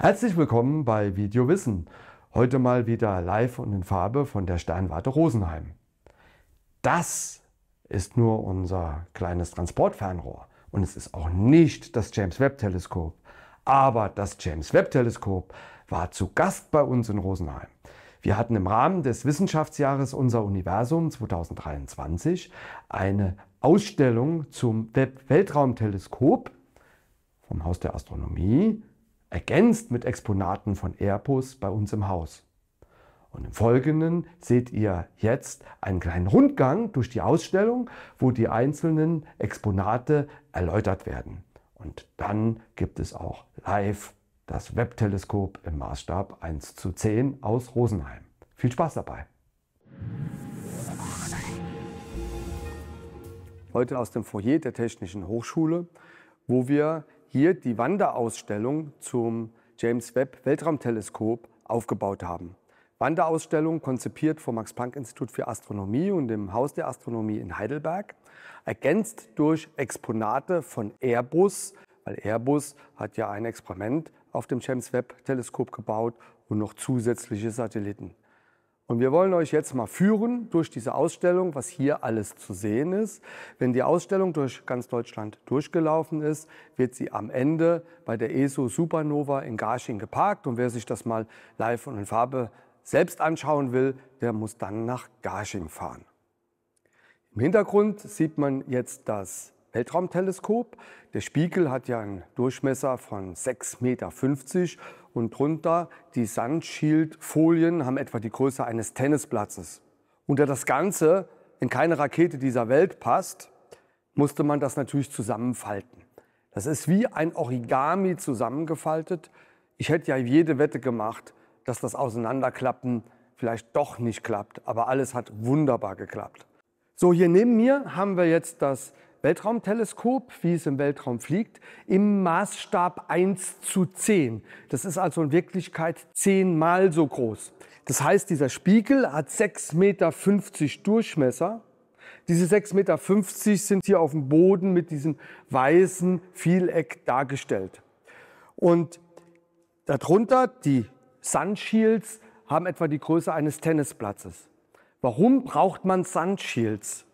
Herzlich willkommen bei Video Wissen. Heute mal wieder live und in Farbe von der Sternwarte Rosenheim. Das ist nur unser kleines Transportfernrohr und es ist auch nicht das James Webb Teleskop. Aber das James Webb Teleskop war zu Gast bei uns in Rosenheim. Wir hatten im Rahmen des Wissenschaftsjahres Unser Universum 2023 eine Ausstellung zum Webb Weltraumteleskop vom Haus der Astronomie ergänzt mit Exponaten von Airbus bei uns im Haus. Und im Folgenden seht ihr jetzt einen kleinen Rundgang durch die Ausstellung, wo die einzelnen Exponate erläutert werden. Und dann gibt es auch live das Webb-Teleskop im Maßstab 1 zu 10 aus Rosenheim. Viel Spaß dabei! Heute aus dem Foyer der Technischen Hochschule, wo wir hier die Wanderausstellung zum James Webb Weltraumteleskop aufgebaut haben. Wanderausstellung konzipiert vom Max-Planck-Institut für Astronomie und dem Haus der Astronomie in Heidelberg, ergänzt durch Exponate von Airbus, weil Airbus hat ja ein Experiment auf dem James Webb Teleskop gebaut und noch zusätzliche Satelliten. Und wir wollen euch jetzt mal führen durch diese Ausstellung, was hier alles zu sehen ist. Wenn die Ausstellung durch ganz Deutschland durchgelaufen ist, wird sie am Ende bei der ESO Supernova in Garching geparkt. Und wer sich das mal live und in Farbe selbst anschauen will, der muss dann nach Garching fahren. Im Hintergrund sieht man jetzt das Weltraumteleskop. Der Spiegel hat ja einen Durchmesser von 6,50 Meter und drunter die Sandschildfolien haben etwa die Größe eines Tennisplatzes. Und da das Ganze in keine Rakete dieser Welt passt, musste man das natürlich zusammenfalten. Das ist wie ein Origami zusammengefaltet. Ich hätte ja jede Wette gemacht, dass das Auseinanderklappen vielleicht doch nicht klappt, aber alles hat wunderbar geklappt. So, hier neben mir haben wir jetzt das Weltraumteleskop, wie es im Weltraum fliegt, im Maßstab 1 zu 10. Das ist also in Wirklichkeit zehnmal so groß. Das heißt, dieser Spiegel hat 6,50 Meter Durchmesser. Diese 6,50 Meter sind hier auf dem Boden mit diesem weißen Vieleck dargestellt. Und darunter die Sunshields haben etwa die Größe eines Tennisplatzes. Warum braucht man Sunshields?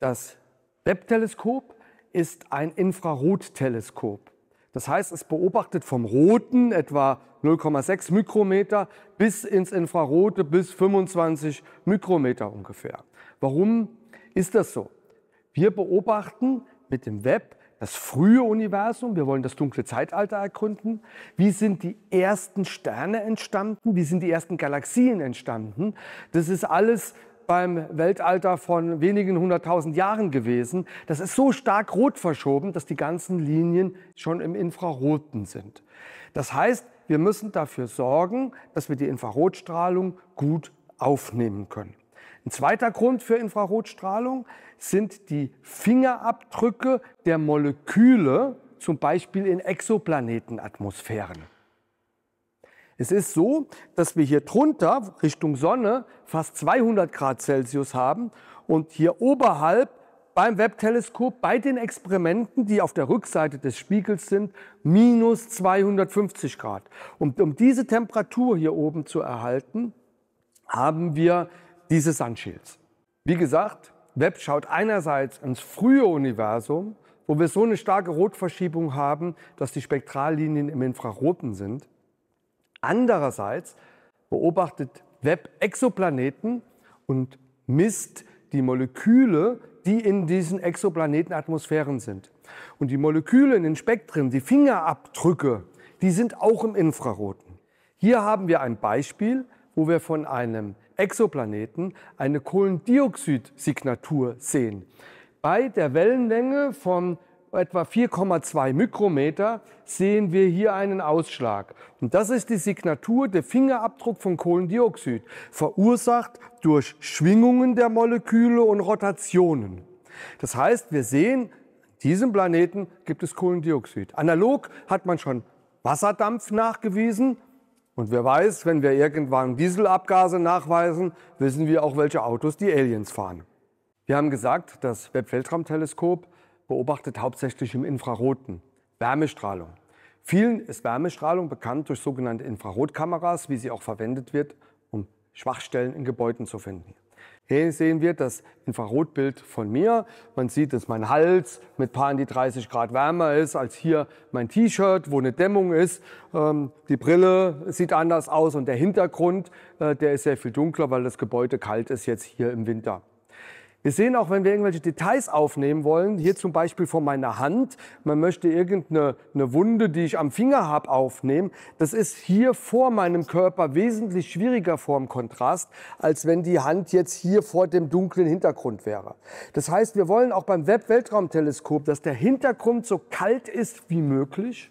Das Webb-Teleskop ist ein Infrarotteleskop. Das heißt, es beobachtet vom Roten etwa 0,6 Mikrometer bis ins Infrarote bis 25 Mikrometer ungefähr. Warum ist das so? Wir beobachten mit dem Web das frühe Universum, wir wollen das dunkle Zeitalter ergründen. Wie sind die ersten Sterne entstanden? Wie sind die ersten Galaxien entstanden? Das ist alles beim Weltalter von wenigen hunderttausend Jahren gewesen. Das ist so stark rot verschoben, dass die ganzen Linien schon im Infraroten sind. Das heißt, wir müssen dafür sorgen, dass wir die Infrarotstrahlung gut aufnehmen können. Ein zweiter Grund für Infrarotstrahlung sind die Fingerabdrücke der Moleküle, zum Beispiel in Exoplanetenatmosphären. Es ist so, dass wir hier drunter Richtung Sonne fast 200 Grad Celsius haben und hier oberhalb beim Webb-Teleskop bei den Experimenten, die auf der Rückseite des Spiegels sind, minus 250 Grad. Und um diese Temperatur hier oben zu erhalten, haben wir diese Sandschilds. Wie gesagt, Webb schaut einerseits ins frühe Universum, wo wir so eine starke Rotverschiebung haben, dass die Spektrallinien im Infraroten sind. Andererseits beobachtet Webb Exoplaneten und misst die Moleküle, die in diesen Exoplanetenatmosphären sind. Und die Moleküle in den Spektren, die Fingerabdrücke, die sind auch im Infraroten. Hier haben wir ein Beispiel, wo wir von einem Exoplaneten eine Kohlendioxid-Signatur sehen. Bei der Wellenlänge von etwa 4,2 Mikrometer sehen wir hier einen Ausschlag. Und das ist die Signatur der Fingerabdruck von Kohlendioxid, verursacht durch Schwingungen der Moleküle und Rotationen. Das heißt, wir sehen, an diesem Planeten gibt es Kohlendioxid. Analog hat man schon Wasserdampf nachgewiesen. Und wer weiß, wenn wir irgendwann Dieselabgase nachweisen, wissen wir auch, welche Autos die Aliens fahren. Wir haben gesagt, das Webb-Weltraumteleskop beobachtet hauptsächlich im Infraroten, Wärmestrahlung. Vielen ist Wärmestrahlung bekannt durch sogenannte Infrarotkameras, wie sie auch verwendet wird, um Schwachstellen in Gebäuden zu finden. Hier sehen wir das Infrarotbild von mir. Man sieht, dass mein Hals mit Paaren, die 30 Grad wärmer ist als hier mein T-Shirt, wo eine Dämmung ist. Ähm, die Brille sieht anders aus und der Hintergrund, äh, der ist sehr viel dunkler, weil das Gebäude kalt ist jetzt hier im Winter. Wir sehen auch, wenn wir irgendwelche Details aufnehmen wollen, hier zum Beispiel von meiner Hand, man möchte irgendeine eine Wunde, die ich am Finger habe, aufnehmen. Das ist hier vor meinem Körper wesentlich schwieriger vor dem Kontrast, als wenn die Hand jetzt hier vor dem dunklen Hintergrund wäre. Das heißt, wir wollen auch beim web weltraumteleskop dass der Hintergrund so kalt ist wie möglich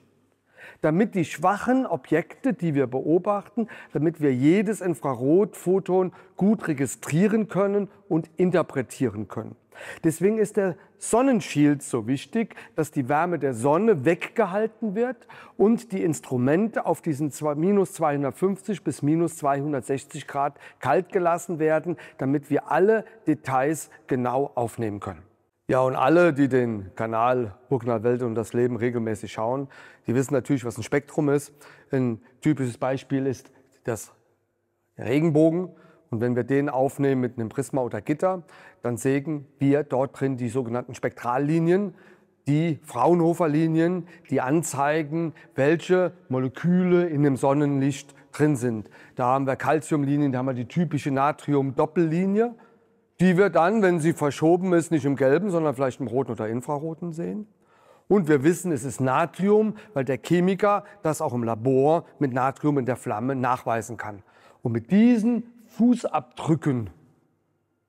damit die schwachen Objekte, die wir beobachten, damit wir jedes Infrarotphoton gut registrieren können und interpretieren können. Deswegen ist der Sonnenschild so wichtig, dass die Wärme der Sonne weggehalten wird und die Instrumente auf diesen minus 250 bis minus 260 Grad kalt gelassen werden, damit wir alle Details genau aufnehmen können. Ja, und alle, die den Kanal Burgener Welt und das Leben regelmäßig schauen, die wissen natürlich, was ein Spektrum ist. Ein typisches Beispiel ist das Regenbogen. Und wenn wir den aufnehmen mit einem Prisma oder Gitter, dann sehen wir dort drin die sogenannten Spektrallinien, die Fraunhofer-Linien, die anzeigen, welche Moleküle in dem Sonnenlicht drin sind. Da haben wir Calciumlinien, da haben wir die typische Natrium-Doppellinie die wir dann, wenn sie verschoben ist, nicht im gelben, sondern vielleicht im roten oder infraroten sehen. Und wir wissen, es ist Natrium, weil der Chemiker das auch im Labor mit Natrium in der Flamme nachweisen kann. Und mit diesen Fußabdrücken,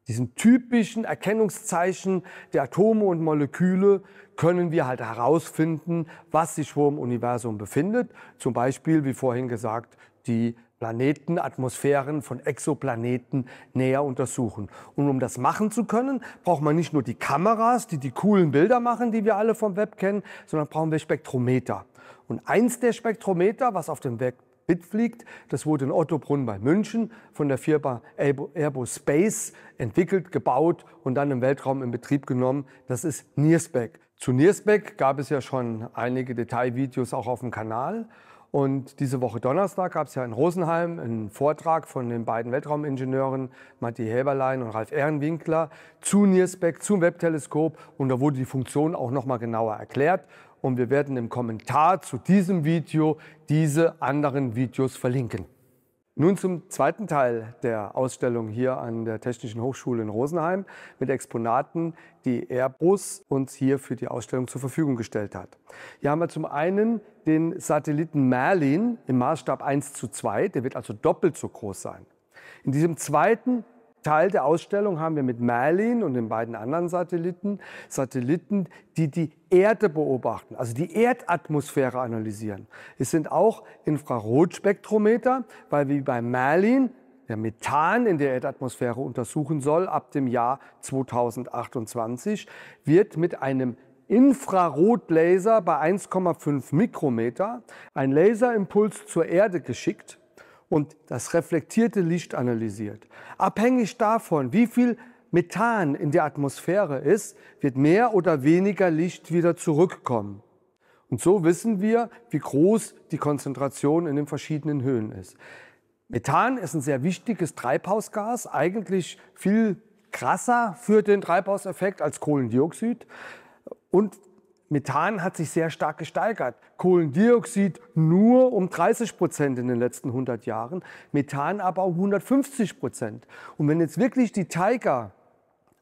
diesen typischen Erkennungszeichen der Atome und Moleküle, können wir halt herausfinden, was sich wo im Universum befindet. Zum Beispiel, wie vorhin gesagt, die Planeten, Atmosphären von Exoplaneten näher untersuchen. Und um das machen zu können, braucht man nicht nur die Kameras, die die coolen Bilder machen, die wir alle vom Web kennen, sondern brauchen wir Spektrometer. Und eins der Spektrometer, was auf dem Web mitfliegt. Das wurde in Ottobrunn bei München von der Firma Airbus Space entwickelt, gebaut und dann im Weltraum in Betrieb genommen. Das ist Nierspec. Zu Nierspec gab es ja schon einige Detailvideos auch auf dem Kanal. Und diese Woche Donnerstag gab es ja in Rosenheim einen Vortrag von den beiden Weltraumingenieuren Matti Häberlein und Ralf Ehrenwinkler zu NIRSPEC, zum Webb-Teleskop. Und da wurde die Funktion auch nochmal genauer erklärt. Und wir werden im Kommentar zu diesem Video diese anderen Videos verlinken. Nun zum zweiten Teil der Ausstellung hier an der Technischen Hochschule in Rosenheim mit Exponaten, die Airbus uns hier für die Ausstellung zur Verfügung gestellt hat. Hier haben wir zum einen den Satelliten Merlin im Maßstab 1 zu 2, der wird also doppelt so groß sein. In diesem zweiten Teil der Ausstellung haben wir mit Merlin und den beiden anderen Satelliten Satelliten, die die Erde beobachten, also die Erdatmosphäre analysieren. Es sind auch Infrarotspektrometer, weil wie bei Merlin der Methan in der Erdatmosphäre untersuchen soll ab dem Jahr 2028, wird mit einem Infrarotlaser bei 1,5 Mikrometer ein Laserimpuls zur Erde geschickt und das reflektierte Licht analysiert. Abhängig davon, wie viel Methan in der Atmosphäre ist, wird mehr oder weniger Licht wieder zurückkommen. Und so wissen wir, wie groß die Konzentration in den verschiedenen Höhen ist. Methan ist ein sehr wichtiges Treibhausgas, eigentlich viel krasser für den Treibhauseffekt als Kohlendioxid. Und Methan hat sich sehr stark gesteigert. Kohlendioxid nur um 30 Prozent in den letzten 100 Jahren, Methan aber um 150 Prozent. Und wenn jetzt wirklich die Tiger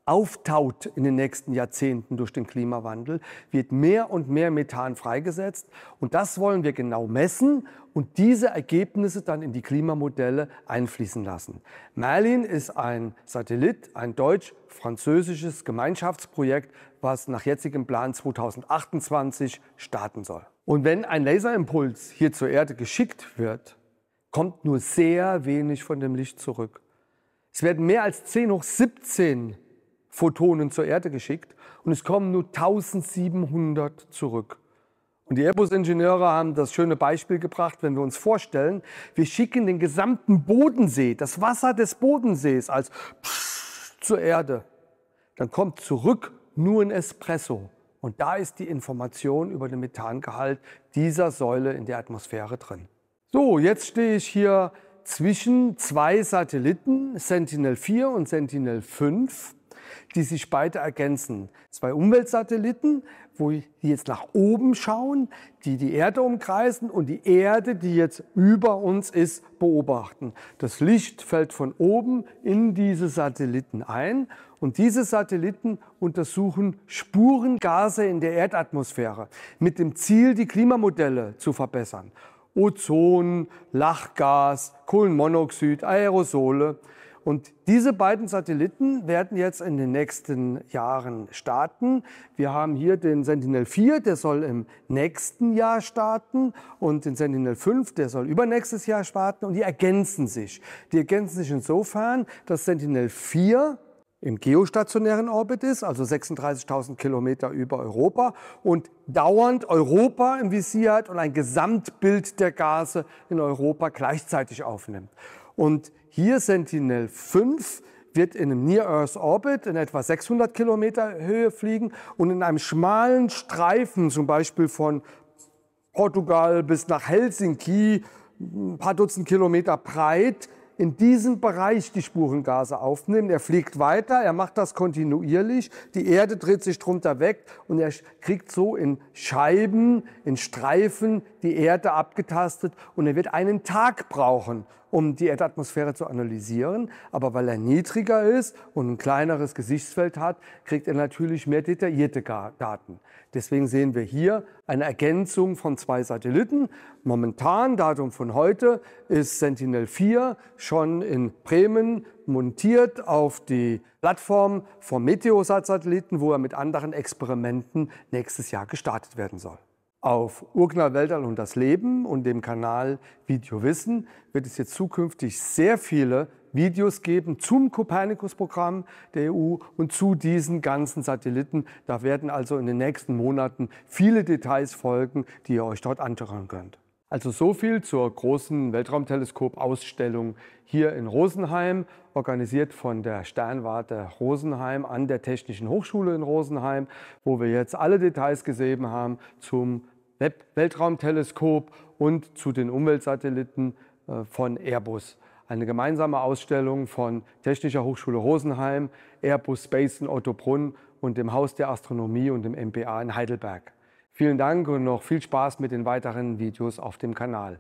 auftaut in den nächsten Jahrzehnten durch den Klimawandel, wird mehr und mehr Methan freigesetzt. Und das wollen wir genau messen und diese Ergebnisse dann in die Klimamodelle einfließen lassen. Merlin ist ein Satellit, ein deutsch-französisches Gemeinschaftsprojekt, was nach jetzigem Plan 2028 starten soll. Und wenn ein Laserimpuls hier zur Erde geschickt wird, kommt nur sehr wenig von dem Licht zurück. Es werden mehr als 10 hoch 17 Photonen zur Erde geschickt und es kommen nur 1700 zurück. Und die Airbus-Ingenieure haben das schöne Beispiel gebracht, wenn wir uns vorstellen, wir schicken den gesamten Bodensee, das Wasser des Bodensees als zur Erde. Dann kommt zurück nur ein Espresso. Und da ist die Information über den Methangehalt dieser Säule in der Atmosphäre drin. So, jetzt stehe ich hier zwischen zwei Satelliten, Sentinel-4 und Sentinel-5 die sich beide ergänzen. Zwei Umweltsatelliten, wo die jetzt nach oben schauen, die die Erde umkreisen und die Erde, die jetzt über uns ist, beobachten. Das Licht fällt von oben in diese Satelliten ein und diese Satelliten untersuchen Spurengase in der Erdatmosphäre mit dem Ziel, die Klimamodelle zu verbessern. Ozon, Lachgas, Kohlenmonoxid, Aerosole. Und diese beiden Satelliten werden jetzt in den nächsten Jahren starten. Wir haben hier den Sentinel-4, der soll im nächsten Jahr starten und den Sentinel-5, der soll übernächstes Jahr starten und die ergänzen sich. Die ergänzen sich insofern, dass Sentinel-4 im geostationären Orbit ist, also 36.000 Kilometer über Europa und dauernd Europa im Visier hat und ein Gesamtbild der Gase in Europa gleichzeitig aufnimmt. Und hier Sentinel 5 wird in einem Near-Earth-Orbit in etwa 600 Kilometer Höhe fliegen und in einem schmalen Streifen, zum Beispiel von Portugal bis nach Helsinki, ein paar Dutzend Kilometer breit, in diesem Bereich die Spurengase aufnehmen. Er fliegt weiter, er macht das kontinuierlich, die Erde dreht sich drunter weg und er kriegt so in Scheiben, in Streifen die Erde abgetastet und er wird einen Tag brauchen, um die Erdatmosphäre zu analysieren. Aber weil er niedriger ist und ein kleineres Gesichtsfeld hat, kriegt er natürlich mehr detaillierte Daten. Deswegen sehen wir hier eine Ergänzung von zwei Satelliten. Momentan, Datum von heute, ist Sentinel-4 schon in Bremen montiert auf die Plattform vom Meteosat-Satelliten, wo er mit anderen Experimenten nächstes Jahr gestartet werden soll. Auf Urknall Weltall und das Leben und dem Kanal Video Wissen wird es jetzt zukünftig sehr viele Videos geben zum Copernicus-Programm der EU und zu diesen ganzen Satelliten. Da werden also in den nächsten Monaten viele Details folgen, die ihr euch dort anschauen könnt. Also so viel zur großen Weltraumteleskop-Ausstellung hier in Rosenheim, organisiert von der Sternwarte Rosenheim an der Technischen Hochschule in Rosenheim, wo wir jetzt alle Details gesehen haben zum Weltraumteleskop und zu den Umweltsatelliten äh, von Airbus. Eine gemeinsame Ausstellung von Technischer Hochschule Rosenheim, Airbus Space in Ottobrunn und dem Haus der Astronomie und dem MPA in Heidelberg. Vielen Dank und noch viel Spaß mit den weiteren Videos auf dem Kanal.